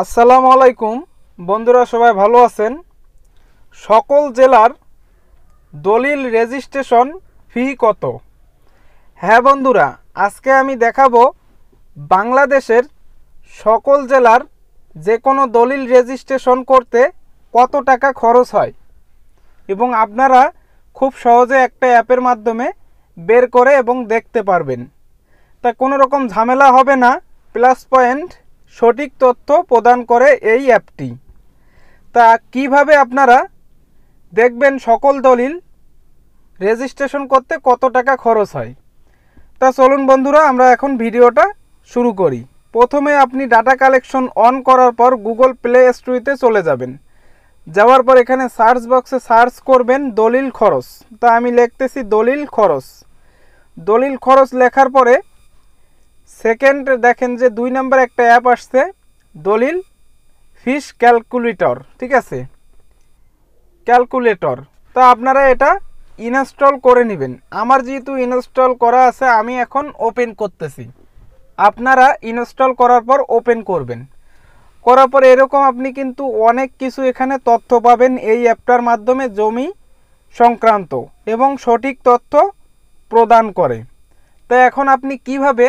আসসালামু আলাইকুম বন্ধুরা সবাই ভালো আছেন সকল জেলার দলিল রেজিস্ট্রেশন ফি কত হ্যাঁ বন্ধুরা আজকে আমি দেখাবো বাংলাদেশের সকল জেলার যে কোনো দলিল রেজিস্ট্রেশন করতে কত টাকা খরচ হয় এবং আপনারা খুব সহজে একটা অ্যাপের মাধ্যমে বের করে এবং দেখতে পারবেন তা কোনো রকম ঝামেলা হবে না প্লাস পয়েন্ট সঠিক তথ্য প্রদান করে এই অ্যাপটি তা কিভাবে আপনারা দেখবেন সকল দলিল রেজিস্ট্রেশন করতে কত টাকা খরচ হয় তা চলুন বন্ধুরা আমরা এখন ভিডিওটা শুরু করি প্রথমে আপনি ডাটা কালেকশন অন করার পর গুগল প্লে স্টোরিতে চলে যাবেন যাওয়ার পর এখানে সার্চ বক্সে সার্চ করবেন দলিল খরচ তা আমি লিখতেছি দলিল খরচ দলিল খরচ লেখার পরে সেকেন্ড দেখেন যে দুই নম্বর একটা অ্যাপ আসছে দলিল ফিস ক্যালকুলেটর ঠিক আছে ক্যালকুলেটর তো আপনারা এটা ইনস্টল করে নেবেন আমার যেহেতু ইনস্টল করা আছে আমি এখন ওপেন করতেছি আপনারা ইনস্টল করার পর ওপেন করবেন করার পর এরকম আপনি কিন্তু অনেক কিছু এখানে তথ্য পাবেন এই অ্যাপটার মাধ্যমে জমি সংক্রান্ত এবং সঠিক তথ্য প্রদান করে তো এখন আপনি কিভাবে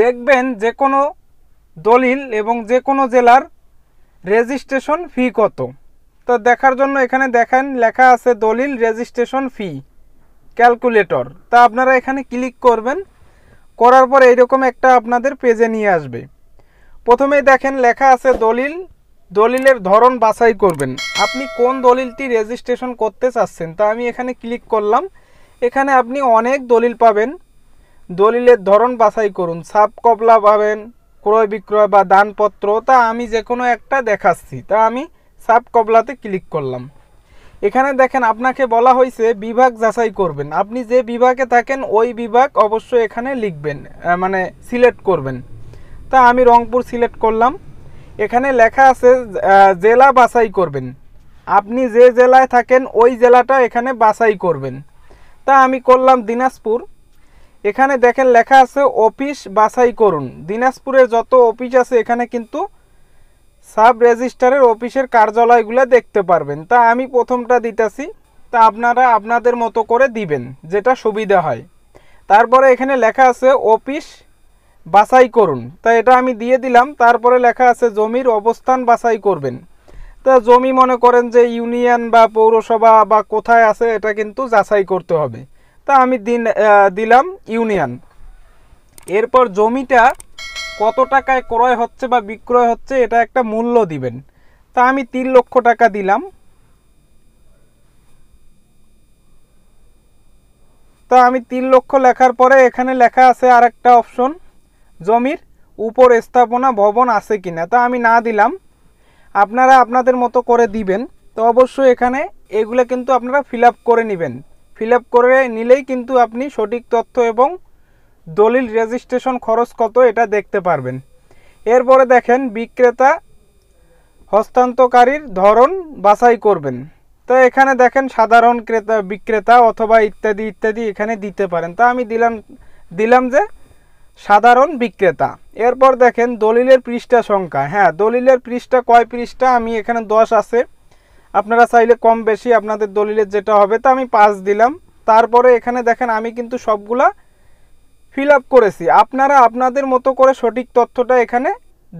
দেখবেন যে কোনো দলিল এবং যে কোনো জেলার রেজিস্ট্রেশন ফি কত তো দেখার জন্য এখানে দেখেন লেখা আছে দলিল রেজিস্ট্রেশন ফি ক্যালকুলেটর তা আপনারা এখানে ক্লিক করবেন করার পর এইরকম একটা আপনাদের পেজে নিয়ে আসবে প্রথমেই দেখেন লেখা আছে দলিল দলিলের ধরন বাছাই করবেন আপনি কোন দলিলটি রেজিস্ট্রেশন করতে চাচ্ছেন তা আমি এখানে ক্লিক করলাম এখানে আপনি অনেক দলিল পাবেন দলিলের ধরন বাছাই করুন সাপ কবলা পাবেন ক্রয় বিক্রয় বা দানপত্র তা আমি যে কোনো একটা দেখাচ্ছি তা আমি সাপ কবলাতে ক্লিক করলাম এখানে দেখেন আপনাকে বলা হয়েছে বিভাগ যাচাই করবেন আপনি যে বিভাগে থাকেন ওই বিভাগ অবশ্যই এখানে লিখবেন মানে সিলেক্ট করবেন তা আমি রংপুর সিলেক্ট করলাম এখানে লেখা আছে জেলা বাছাই করবেন আপনি যে জেলায় থাকেন ওই জেলাটা এখানে বাছাই করবেন তা আমি করলাম দিনাজপুর এখানে দেখেন লেখা আছে অফিস বাছাই করুন দিনাজপুরে যত অফিস আছে এখানে কিন্তু সাব রেজিস্টারের অফিসের কার্যালয়গুলো দেখতে পারবেন তা আমি প্রথমটা দিতেছি তা আপনারা আপনাদের মতো করে দিবেন যেটা সুবিধা হয় তারপরে এখানে লেখা আছে অফিস বাছাই করুন তা এটা আমি দিয়ে দিলাম তারপরে লেখা আছে জমির অবস্থান বাছাই করবেন তা জমি মনে করেন যে ইউনিয়ন বা পৌরসভা বা কোথায় আছে এটা কিন্তু যাচাই করতে হবে তা আমি দিন দিলাম ইউনিয়ন এরপর জমিটা কত টাকায় ক্রয় হচ্ছে বা বিক্রয় হচ্ছে এটা একটা মূল্য দিবেন তা আমি তিন লক্ষ টাকা দিলাম তা আমি তিন লক্ষ লেখার পরে এখানে লেখা আছে আর একটা অপশন জমির উপর স্থাপনা ভবন আছে কি না তা আমি না দিলাম আপনারা আপনাদের মতো করে দিবেন তো অবশ্যই এখানে এগুলো কিন্তু আপনারা ফিল করে নেবেন ফিল করে নিলেই কিন্তু আপনি সঠিক তথ্য এবং দলিল রেজিস্ট্রেশন খরচ কত এটা দেখতে পারবেন এরপরে দেখেন বিক্রেতা হস্তান্তরকারীর ধরন বাছাই করবেন তো এখানে দেখেন সাধারণ ক্রেতা বিক্রেতা অথবা ইত্যাদি ইত্যাদি এখানে দিতে পারেন তা আমি দিলাম দিলাম যে সাধারণ বিক্রেতা এরপর দেখেন দলিলের পৃষ্ঠা সংখ্যা হ্যাঁ দলিলের পৃষ্ঠা কয় পৃষ্ঠা আমি এখানে দশ আছে আপনারা চাইলে কম বেশি আপনাদের দলিলের যেটা হবে তা আমি পাঁচ দিলাম তারপরে এখানে দেখেন আমি কিন্তু সবগুলা ফিল করেছি আপনারা আপনাদের মতো করে সঠিক তথ্যটা এখানে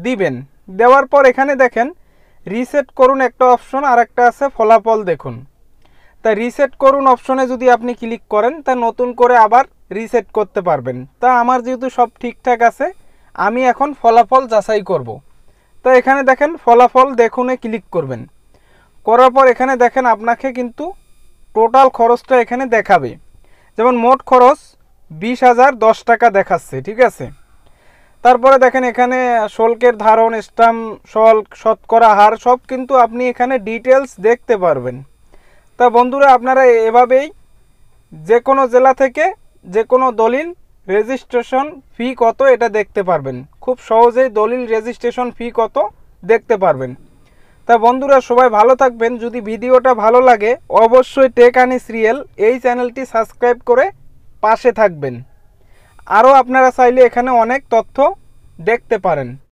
দিবেন দেওয়ার পর এখানে দেখেন রিসেট করুন একটা অপশন আর একটা আছে ফলাফল দেখুন তা রিসেট করুন অপশনে যদি আপনি ক্লিক করেন তা নতুন করে আবার রিসেট করতে পারবেন তা আমার যেহেতু সব ঠিকঠাক আছে আমি এখন ফলাফল যাচাই করব। তা এখানে দেখেন ফলাফল দেখুনে ক্লিক করবেন করার পর এখানে দেখেন আপনাকে কিন্তু টোটাল খরচটা এখানে দেখাবে যেমন মোট খরচ বিশ হাজার দশ টাকা দেখাচ্ছে ঠিক আছে তারপরে দেখেন এখানে শোল্কের ধারণ স্টাম্প শল্ক শতকরা হার সব কিন্তু আপনি এখানে ডিটেলস দেখতে পারবেন তা বন্ধুরা আপনারা এভাবেই যে কোনো জেলা থেকে যে কোনো দলিল রেজিস্ট্রেশন ফি কত এটা দেখতে পারবেন খুব সহজেই দলিল রেজিস্ট্রেশন ফি কত দেখতে পারবেন তা বন্ধুরা সবাই ভালো থাকবেন যদি ভিডিওটা ভালো লাগে অবশ্যই টেক আনিস রিয়েল এই চ্যানেলটি সাবস্ক্রাইব করে পাশে থাকবেন আরও আপনারা চাইলে এখানে অনেক তথ্য দেখতে পারেন